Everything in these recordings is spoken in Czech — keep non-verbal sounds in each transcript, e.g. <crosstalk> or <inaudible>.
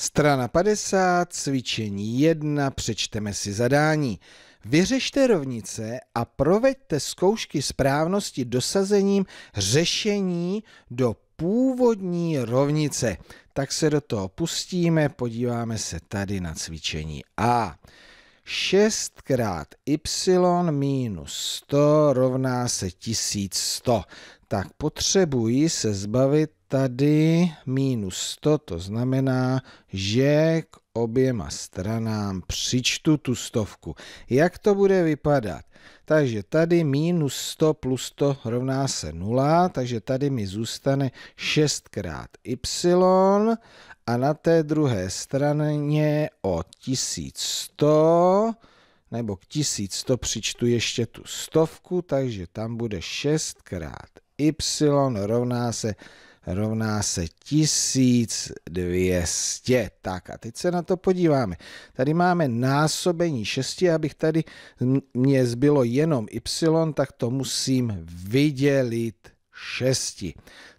Strana 50, cvičení 1, přečteme si zadání. Vyřešte rovnice a proveďte zkoušky správnosti dosazením řešení do původní rovnice. Tak se do toho pustíme, podíváme se tady na cvičení A. 6 krát y minus 100 rovná se 1100. Tak potřebuji se zbavit tady minus 100, to znamená, že k oběma stranám přičtu tu stovku. Jak to bude vypadat? Takže tady minus 100 plus 100 rovná se 0, takže tady mi zůstane 6 krát y a na té druhé straně o 1100 nebo k 1100 přičtu ještě tu stovku, takže tam bude 6 krát y rovná se rovná se 1200. Tak a teď se na to podíváme. Tady máme násobení 6, abych tady mě zbylo jenom y, tak to musím vydělit 6.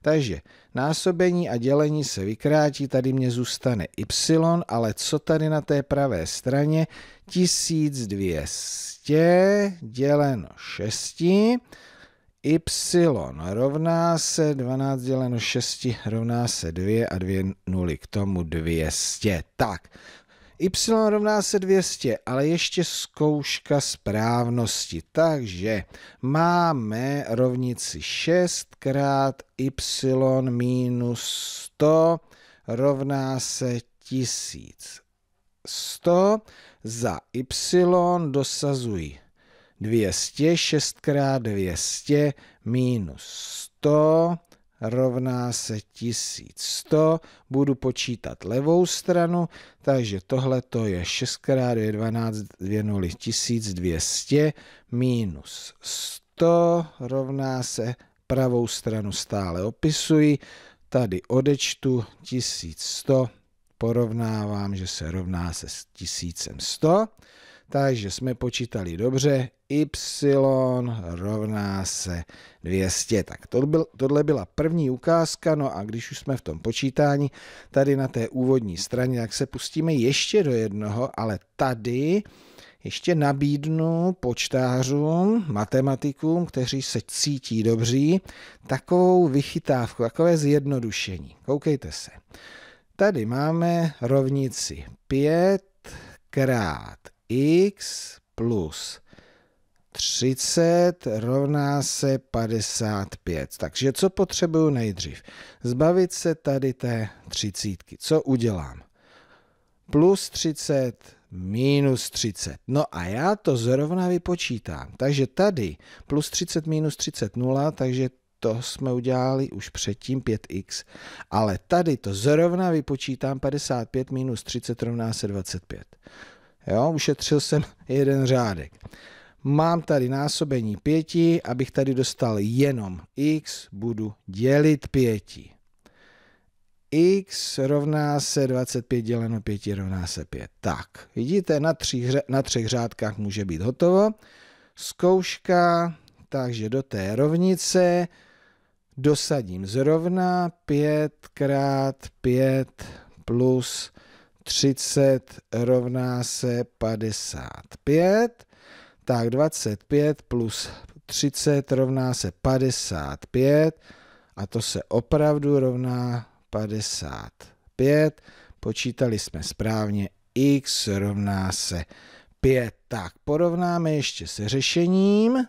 Takže násobení a dělení se vykrátí, tady mě zůstane y, ale co tady na té pravé straně? 1200 děleno 6 y rovná se 12 děleno 6 rovná se 2 a 2 nuly k tomu 200. Tak, y rovná se 200, ale ještě zkouška správnosti. Takže máme rovnici 6 krát y minus 100 rovná se 1100. Za y dosazují 200, 6 x 200 minus 100 rovná se 1100. Budu počítat levou stranu, takže tohle to je 6 x 2 12 2 0 1200 minus 100 rovná se pravou stranu stále opisuji. Tady odečtu 1100, porovnávám, že se rovná se 1100 takže jsme počítali dobře, y rovná se 200. Tak to byl, tohle byla první ukázka, no a když už jsme v tom počítání, tady na té úvodní straně, tak se pustíme ještě do jednoho, ale tady ještě nabídnu počtářům, matematikům, kteří se cítí dobří, takovou vychytávku, takové zjednodušení. Koukejte se. Tady máme rovnici 5 krát x plus 30 rovná se 55. Takže co potřebuju nejdřív? Zbavit se tady té třicítky. Co udělám? Plus 30 minus 30. No a já to zrovna vypočítám. Takže tady plus 30 minus 30 0, takže to jsme udělali už předtím 5x, ale tady to zrovna vypočítám 55 minus 30 rovná se 25. Jo, ušetřil jsem <laughs> jeden řádek. Mám tady násobení pěti, abych tady dostal jenom x, budu dělit pěti. x rovná se 25 děleno pěti rovná se 5. Tak, vidíte, na, tří, na třech řádkách může být hotovo. Zkouška, takže do té rovnice dosadím zrovna 5 krát 5 plus 30 rovná se 55. Tak 25 plus 30 rovná se 55 a to se opravdu rovná 55. Počítali jsme správně, x rovná se 5. Tak porovnáme ještě se řešením.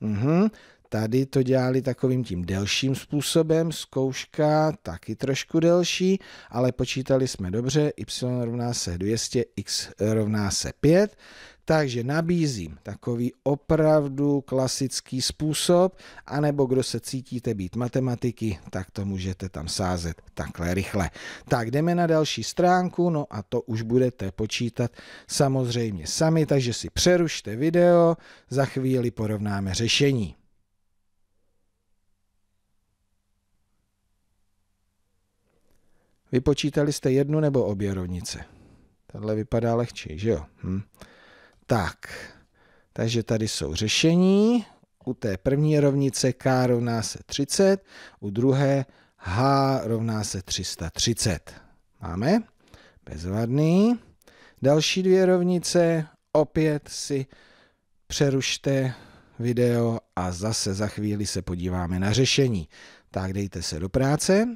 Uhum. Tady to dělali takovým tím delším způsobem, zkouška taky trošku delší, ale počítali jsme dobře, y rovná se 200, x rovná se 5, takže nabízím takový opravdu klasický způsob, anebo kdo se cítíte být matematiky, tak to můžete tam sázet takhle rychle. Tak jdeme na další stránku, no a to už budete počítat samozřejmě sami, takže si přerušte video, za chvíli porovnáme řešení. Vypočítali jste jednu nebo obě rovnice? Tohle vypadá lehčí, že jo? Hm. Tak, takže tady jsou řešení. U té první rovnice k rovná se 30, u druhé h rovná se 330. Máme? Bezvadný. Další dvě rovnice, opět si přerušte video a zase za chvíli se podíváme na řešení. Tak dejte se do práce.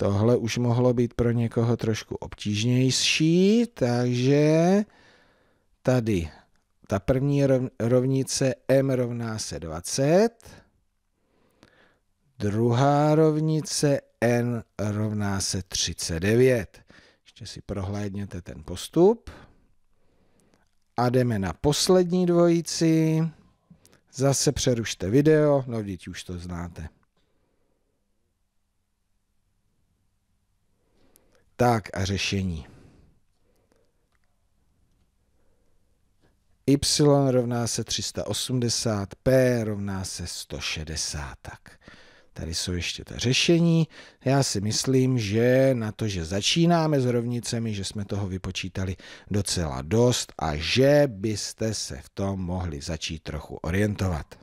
Tohle už mohlo být pro někoho trošku obtížnější, takže tady ta první rovnice m rovná se 20, druhá rovnice n rovná se 39. Ještě si prohlédněte ten postup. A jdeme na poslední dvojici. Zase přerušte video, no děti už to znáte. Tak a řešení. y rovná se 380, p rovná se 160. Tak. Tady jsou ještě ta řešení. Já si myslím, že na to, že začínáme s rovnicemi, že jsme toho vypočítali docela dost a že byste se v tom mohli začít trochu orientovat.